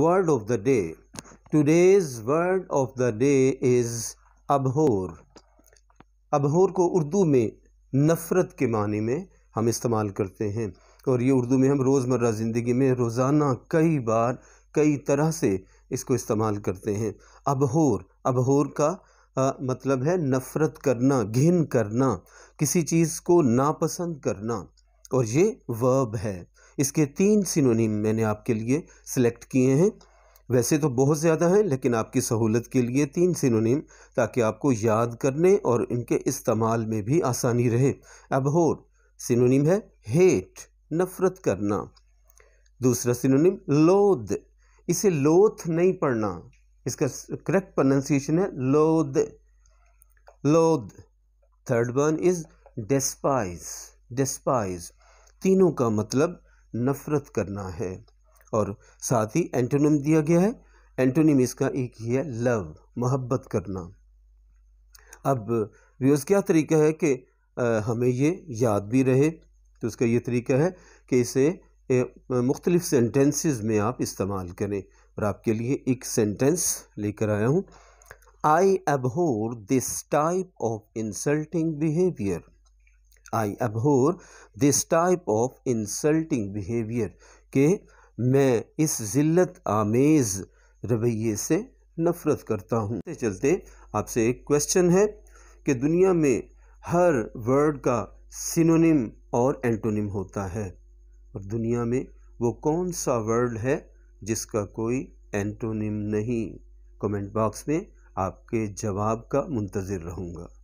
word of the day today's word of the day is abhor abhor को उर्दू में नफ़रत के मानी में हम इस्तेमाल करते हैं और ये उर्दू में हम रोज़मर्रा ज़िंदगी में रोज़ाना कई बार कई तरह से इसको इस्तेमाल करते हैं abhor abhor का आ, मतलब है नफ़रत करना घिन करना किसी चीज़ को नापसंद करना और ये वर्ब है इसके तीन सिनोनिम मैंने आपके लिए सिलेक्ट किए हैं वैसे तो बहुत ज़्यादा हैं लेकिन आपकी सहूलत के लिए तीन सिनोनिम ताकि आपको याद करने और इनके इस्तेमाल में भी आसानी रहे अबहोर सिनोनिम है हेट नफ़रत करना दूसरा सिनोनिम लोद इसे लोथ नहीं पढ़ना इसका करेक्ट प्रोनाउंसिएशन है loathe loathe third one is despise despise तीनों का मतलब नफ़रत करना है और साथ ही एंटोनिम दिया गया है एंटोनिम इसका एक ही है लव मोहब्बत करना अब व्यूज़ क्या तरीका है कि हमें ये याद भी रहे तो उसका ये तरीका है कि इसे मुख्तलिफ़ सेंटेंसेस में आप इस्तेमाल करें और आपके लिए एक सेंटेंस लेकर आया हूँ I abhor this type of insulting behaviour I abhor this type of insulting behaviour के मैं इस ज़िल्लत आमेज़ रवैये से नफ़रत करता हूँ चलते चलते आपसे एक क्वेश्चन है कि दुनिया में हर वर्ड का सिनोनिम और एंटोनिम होता है और दुनिया में वो कौन सा वर्ड है जिसका कोई एंटोनिम नहीं कमेंट बॉक्स में आपके जवाब का मुंतज़र रहूँगा